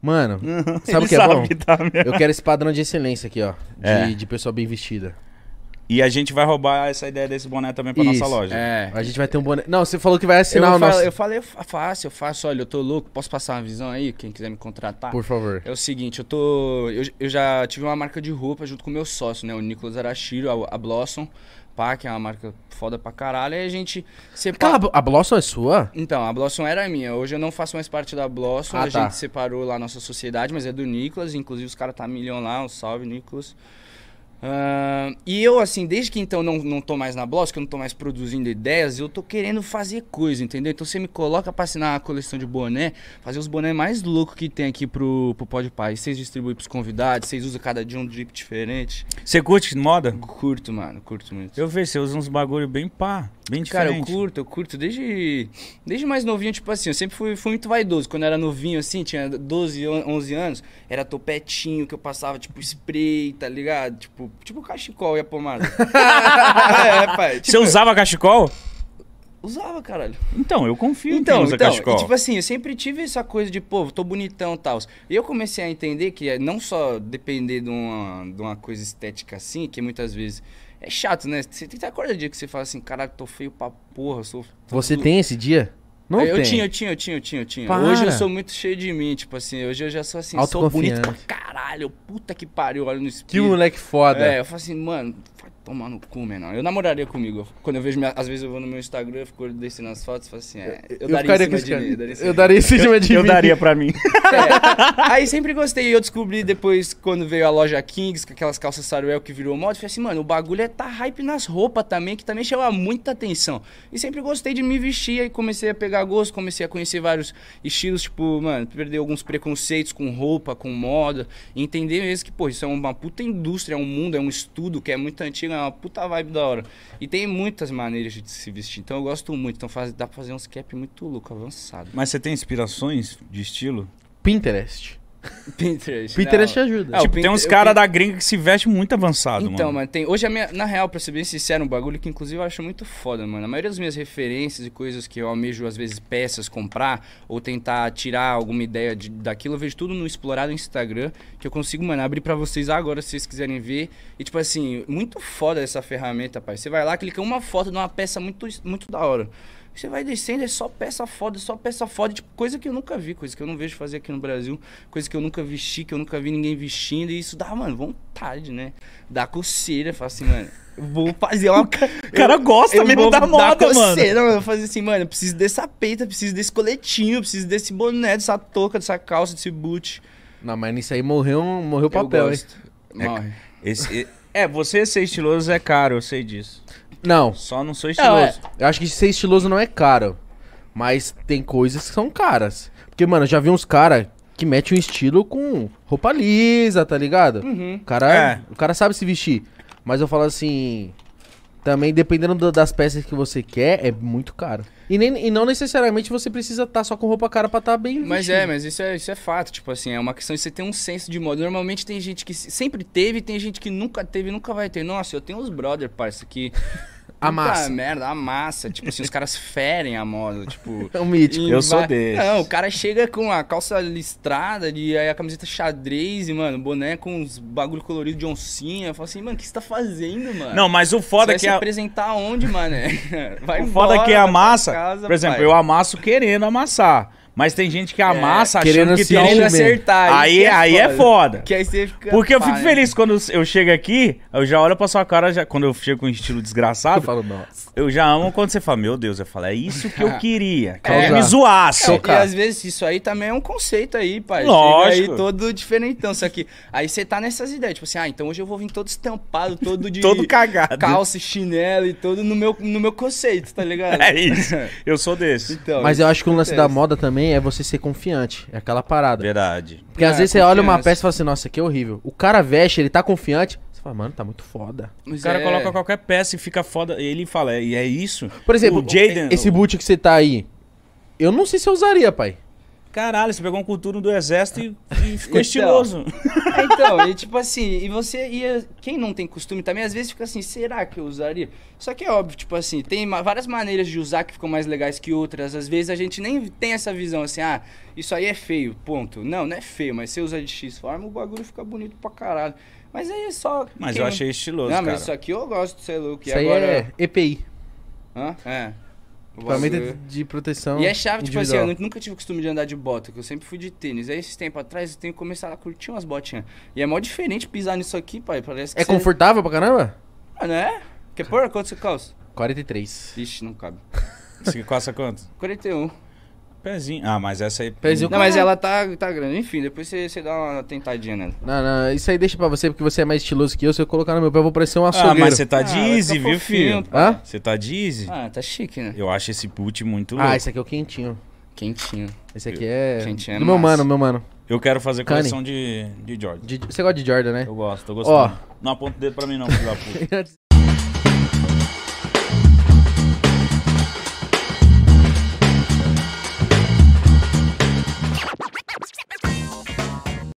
Mano, sabe o que é bom? Eu quero esse padrão de excelência aqui, ó. De, é. de pessoa bem vestida. E a gente vai roubar essa ideia desse boné também pra Isso, nossa loja. É. A gente vai ter um boné. Não, você falou que vai assinar eu o falo, nosso. Eu falei, fácil, faço, eu faço. Olha, eu tô louco. Posso passar uma visão aí? Quem quiser me contratar? Por favor. É o seguinte, eu tô. Eu, eu já tive uma marca de roupa junto com o meu sócio, né? O Nicolas Arashiro, a, a Blossom. Pá, que é uma marca foda pra caralho, e a gente separa. Aquela, a Blossom é sua? Então, a Blossom era minha. Hoje eu não faço mais parte da Blossom. Ah, a tá. gente separou lá a nossa sociedade, mas é do Nicolas. Inclusive, os caras tá milhão lá. Um salve, Nicolas. Uh, e eu, assim, desde que então não, não tô mais na Bloss, que eu não tô mais produzindo ideias, eu tô querendo fazer coisa, entendeu? Então você me coloca pra assinar a coleção de boné, fazer os bonés mais loucos que tem aqui pro, pro Pode Pai. Vocês distribuem pros convidados, vocês usam cada dia um drip diferente. Você curte moda? Curto, mano, curto muito. Eu vejo, você usa uns bagulho bem pá, bem diferente. Cara, eu curto, eu curto desde, desde mais novinho, tipo assim, eu sempre fui, fui muito vaidoso. Quando eu era novinho, assim, tinha 12, 11 anos, era topetinho que eu passava, tipo, spray, tá ligado? Tipo, tipo, tipo cachecol e a pomada. é, pai. Tipo, Você usava cachecol? Usava, caralho. Então, eu confio então, em quem então, então cachecol. E, tipo assim, eu sempre tive essa coisa de, pô, tô bonitão e tal. E eu comecei a entender que é não só depender de uma, de uma coisa estética assim, que muitas vezes é chato, né? Você tem que acordar dia que você fala assim, caralho, tô feio pra porra, sou... Você tudo... tem esse dia? Não eu, tem. Eu tinha, eu tinha, eu tinha, eu tinha, eu tinha. Hoje eu sou muito cheio de mim, tipo assim, hoje eu já sou assim, sou bonito pra caralho caralho, puta que pariu, olha no espelho. Que moleque foda. É, eu falei assim, mano, tomar no cu, menor. Eu namoraria comigo. Quando eu vejo, minha, às vezes eu vou no meu Instagram, eu fico descendo as fotos e falo assim, é, eu, eu, daria em cima de mim. eu daria em cima de mim. Eu daria pra mim. É. Aí sempre gostei. e Eu descobri depois, quando veio a loja Kings, com aquelas calças Saruel que virou moda, eu falei assim, mano, o bagulho é tá hype nas roupas também, que também chama muita atenção. E sempre gostei de me vestir, aí comecei a pegar gosto, comecei a conhecer vários estilos, tipo, mano, perder alguns preconceitos com roupa, com moda, entender mesmo que, pô, isso é uma puta indústria, é um mundo, é um estudo que é muito antigo, é uma puta vibe da hora. E tem muitas maneiras de se vestir, então eu gosto muito. Então faz, dá pra fazer uns cap muito louco, avançado. Mas você tem inspirações de estilo? Pinterest. Pinterest. Pinterest te ajuda. É, tipo, Pinterest, tem uns caras da gringa que se veste muito avançado, então, mano. Então, mano, tem. Hoje, minha, na real, pra ser bem sincero, um bagulho que inclusive eu acho muito foda, mano. A maioria das minhas referências e coisas que eu almejo, às vezes, peças, comprar ou tentar tirar alguma ideia de, daquilo, eu vejo tudo no explorado Instagram, que eu consigo, mano, abrir pra vocês agora se vocês quiserem ver. E, tipo assim, muito foda essa ferramenta, pai. Você vai lá, clica uma foto de uma peça muito, muito da hora. Você vai descendo, é só peça foda, só peça foda, tipo, coisa que eu nunca vi, coisa que eu não vejo fazer aqui no Brasil, coisa que eu nunca nunca vesti, que eu nunca vi ninguém vestindo. E isso dá, mano, vontade, né? Dá coceira, fala assim, mano. Vou fazer uma. O cara eu, gosta eu mesmo da moda, coceira, mano. Eu fazer assim, mano, eu preciso dessa peita, preciso desse coletinho, preciso desse boné, dessa touca, dessa calça, desse boot. Não, mas nisso aí morreu, morreu papel, hein? É Morre. É, esse, é, você ser estiloso é caro, eu sei disso. Não. Só não sou estiloso. É, eu acho que ser estiloso não é caro. Mas tem coisas que são caras. Porque, mano, eu já vi uns caras que mete um estilo com roupa lisa, tá ligado? Uhum. O, cara, é. o cara sabe se vestir. Mas eu falo assim. Também, dependendo do, das peças que você quer, é muito caro. E, nem, e não necessariamente você precisa estar tá só com roupa cara pra estar tá bem vestido. Mas é, mas isso é, isso é fato. Tipo assim, é uma questão de você ter um senso de moda. Normalmente tem gente que sempre teve, tem gente que nunca teve, nunca vai ter. Nossa, eu tenho uns brother, parça, que a massa. Puta merda, a massa. Tipo assim, os caras ferem a moda. Tipo. É um mítico. Eu sou desse. Não, o cara chega com a calça listrada e aí a camiseta xadrez, e, mano, boné com uns bagulho colorido de oncinha. Eu falo assim, mano, o que você tá fazendo, mano? Não, mas o foda você é que. Vai se apresentar onde, mano? Vai o foda embora, é que é a massa. Casa, por exemplo, pai. eu amasso querendo amassar. Mas tem gente que amassa é, achando que tem um... É acertar. Aí, é é, aí é foda. Aí fica... Porque eu fico feliz quando eu chego aqui, eu já olho pra sua cara, já, quando eu chego com um estilo desgraçado. Eu falo, nossa. Eu já amo quando você fala, meu Deus, eu falo, é isso que eu é. queria. Que é. me zoasse. É, e às vezes isso aí também é um conceito aí, pai. Lógico. Chega aí todo diferentão. Só que aí você tá nessas ideias, tipo assim, ah, então hoje eu vou vir todo estampado, todo de. todo cagado. Calça, chinelo e todo no meu, no meu conceito, tá ligado? É isso. Eu sou desse. Então, Mas eu acho que o lance da moda também é você ser confiante. É aquela parada. Verdade. Porque às é, vezes você olha uma peça e fala assim, nossa, que horrível. O cara veste, ele tá confiante. Você fala, mano, tá muito foda. Mas o cara é... coloca qualquer peça e fica foda. E ele fala, é, e é isso. Por exemplo, o Jaden, esse boot que você tá aí, eu não sei se eu usaria, pai. Caralho, você pegou um culturo do exército e, e ficou então, estiloso. então, e tipo assim, e você ia. Quem não tem costume também, às vezes fica assim, será que eu usaria? Só que é óbvio, tipo assim, tem várias maneiras de usar que ficam mais legais que outras. Às vezes a gente nem tem essa visão assim, ah, isso aí é feio, ponto. Não, não é feio, mas você usa de X forma, o bagulho fica bonito pra caralho. Mas aí é só. Mas eu achei estiloso. Não, cara. mas isso aqui eu gosto do seu look. Isso agora... é EPI. Hã? É. Equipamento de proteção. E é chave, tipo individual. assim, eu nunca tive o costume de andar de bota, que eu sempre fui de tênis. Aí, esses tempos atrás, eu tenho começado a curtir umas botinhas. E é mó diferente pisar nisso aqui, pai. Parece É confortável pra caramba? Ah, né? Quer pôr? Quanto você calça? 43. Ixi, não cabe. Você calça quanto? 41. Pezinho. Ah, mas essa aí. Pezinho não, mas ela tá, tá grande. Enfim, depois você, você dá uma tentadinha nela. Não, não, isso aí deixa pra você, porque você é mais estiloso que eu. Se eu colocar no meu pé, eu vou parecer um ah, açougueiro. Ah, mas você tá de ah, easy, tá viu, filho? Hã? Você tá de easy? Ah, tá chique, né? Eu acho esse put muito ah, louco. Ah, esse aqui é o quentinho. Quentinho. Esse aqui é. Quentinho é meu mano, meu mano. Eu quero fazer coleção de, de Jordan. De, você gosta de Jordan, né? Eu gosto, tô gostando. Ó. Não aponta o dedo pra mim, não, filho da puta.